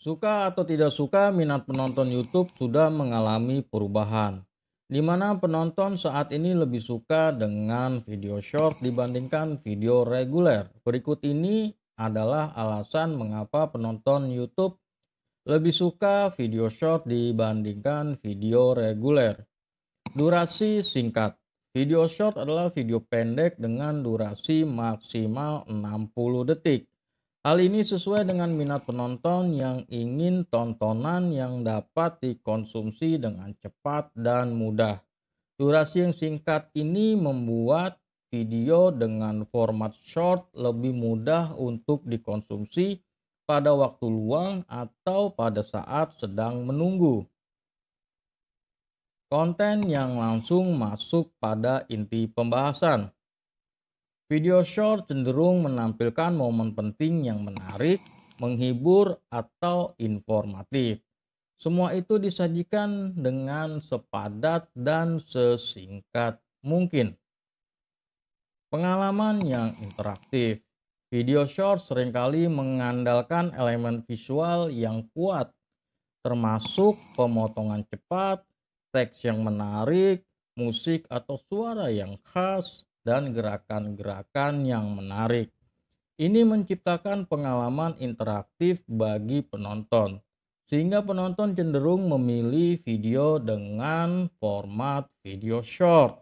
Suka atau tidak suka, minat penonton YouTube sudah mengalami perubahan, di mana penonton saat ini lebih suka dengan video short dibandingkan video reguler. Berikut ini adalah alasan mengapa penonton YouTube lebih suka video short dibandingkan video reguler. Durasi singkat. Video short adalah video pendek dengan durasi maksimal 60 detik. Hal ini sesuai dengan minat penonton yang ingin tontonan yang dapat dikonsumsi dengan cepat dan mudah. Durasi yang singkat ini membuat video dengan format short lebih mudah untuk dikonsumsi pada waktu luang atau pada saat sedang menunggu. Konten yang langsung masuk pada inti pembahasan. Video short cenderung menampilkan momen penting yang menarik, menghibur, atau informatif. Semua itu disajikan dengan sepadat dan sesingkat mungkin. Pengalaman yang interaktif. Video short seringkali mengandalkan elemen visual yang kuat, termasuk pemotongan cepat, teks yang menarik, musik atau suara yang khas, dan gerakan-gerakan yang menarik. Ini menciptakan pengalaman interaktif bagi penonton, sehingga penonton cenderung memilih video dengan format video short.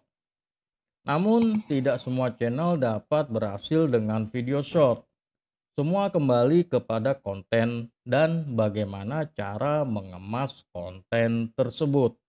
Namun, tidak semua channel dapat berhasil dengan video short. Semua kembali kepada konten dan bagaimana cara mengemas konten tersebut.